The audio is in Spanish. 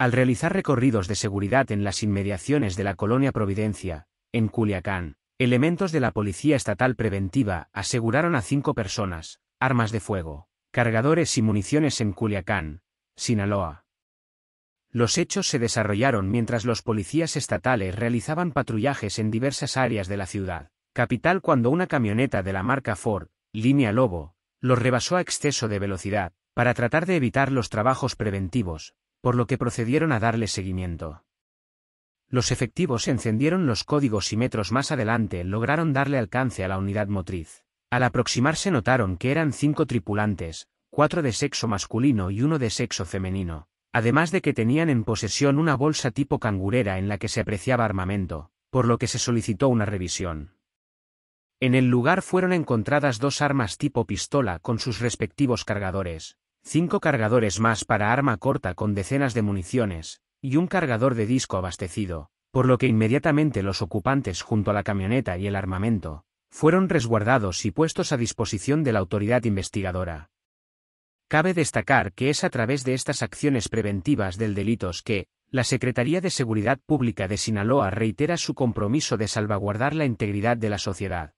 Al realizar recorridos de seguridad en las inmediaciones de la colonia Providencia, en Culiacán, elementos de la Policía Estatal Preventiva aseguraron a cinco personas, armas de fuego, cargadores y municiones en Culiacán, Sinaloa. Los hechos se desarrollaron mientras los policías estatales realizaban patrullajes en diversas áreas de la ciudad, capital cuando una camioneta de la marca Ford, línea Lobo, los rebasó a exceso de velocidad, para tratar de evitar los trabajos preventivos, por lo que procedieron a darle seguimiento. Los efectivos encendieron los códigos y metros más adelante lograron darle alcance a la unidad motriz. Al aproximarse notaron que eran cinco tripulantes, cuatro de sexo masculino y uno de sexo femenino, además de que tenían en posesión una bolsa tipo cangurera en la que se apreciaba armamento, por lo que se solicitó una revisión. En el lugar fueron encontradas dos armas tipo pistola con sus respectivos cargadores, Cinco cargadores más para arma corta con decenas de municiones, y un cargador de disco abastecido, por lo que inmediatamente los ocupantes junto a la camioneta y el armamento, fueron resguardados y puestos a disposición de la autoridad investigadora. Cabe destacar que es a través de estas acciones preventivas del delitos que, la Secretaría de Seguridad Pública de Sinaloa reitera su compromiso de salvaguardar la integridad de la sociedad.